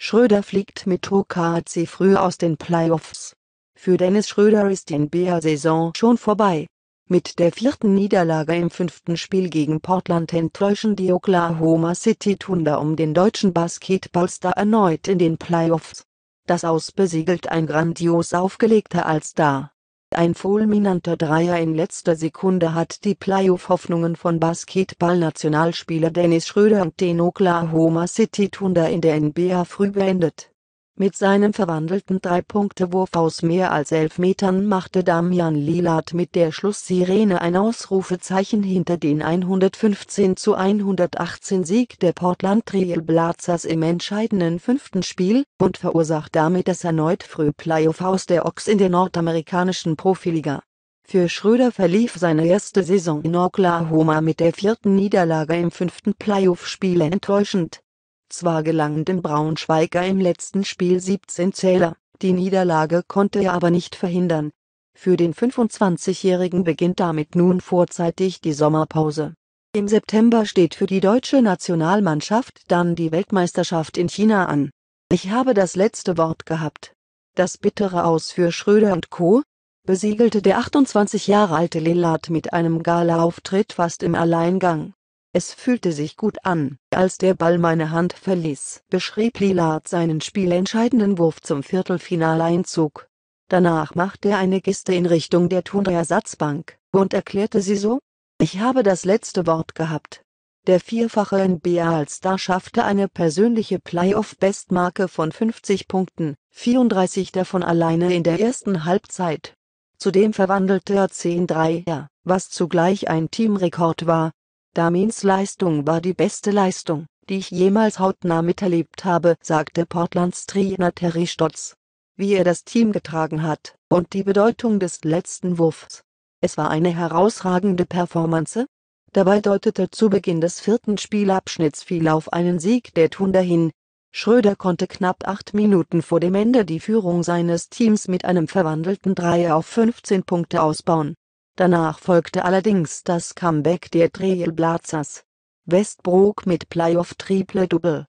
Schröder fliegt mit OKC früh aus den Playoffs. Für Dennis Schröder ist die NBA-Saison schon vorbei. Mit der vierten Niederlage im fünften Spiel gegen Portland enttäuschen die Oklahoma City Thunder um den deutschen Basketballstar erneut in den Playoffs. Das ausbesiegelt ein grandios aufgelegter Allstar. Ein fulminanter Dreier in letzter Sekunde hat die Playoff-Hoffnungen von Basketball-Nationalspieler Dennis Schröder und den Oklahoma City Thunder in der NBA früh beendet mit seinem verwandelten Drei-Punkte-Wurf aus mehr als elf Metern machte Damian Lilat mit der Schlusssirene ein Ausrufezeichen hinter den 115 zu 118 Sieg der Portland Trail Blazers im entscheidenden fünften Spiel und verursacht damit das erneut frühe Playoff aus der Ox in der nordamerikanischen Profiliga. Für Schröder verlief seine erste Saison in Oklahoma mit der vierten Niederlage im fünften Playoff-Spiel enttäuschend zwar gelang dem Braunschweiger im letzten Spiel 17 Zähler, die Niederlage konnte er aber nicht verhindern. Für den 25-Jährigen beginnt damit nun vorzeitig die Sommerpause. Im September steht für die deutsche Nationalmannschaft dann die Weltmeisterschaft in China an. Ich habe das letzte Wort gehabt. Das bittere Aus für Schröder und Co. besiegelte der 28 Jahre alte Lillard mit einem Gala-Auftritt fast im Alleingang. Es fühlte sich gut an, als der Ball meine Hand verließ, beschrieb Lillard seinen spielentscheidenden Wurf zum Viertelfinaleinzug. Danach machte er eine Geste in Richtung der Tundra-Ersatzbank und erklärte sie so, ich habe das letzte Wort gehabt. Der vierfache NBA-All-Star schaffte eine persönliche Playoff-Bestmarke von 50 Punkten, 34 davon alleine in der ersten Halbzeit. Zudem verwandelte er 10 Dreier, was zugleich ein Teamrekord war, Damins Leistung war die beste Leistung, die ich jemals hautnah miterlebt habe, sagte Portlands Trainer Terry Stotz. Wie er das Team getragen hat, und die Bedeutung des letzten Wurfs. Es war eine herausragende Performance. Dabei deutete zu Beginn des vierten Spielabschnitts viel auf einen Sieg der Thunder hin. Schröder konnte knapp acht Minuten vor dem Ende die Führung seines Teams mit einem verwandelten Dreier auf 15 Punkte ausbauen Danach folgte allerdings das Comeback der Trailblazers. Westbrook mit Playoff-Triple-Double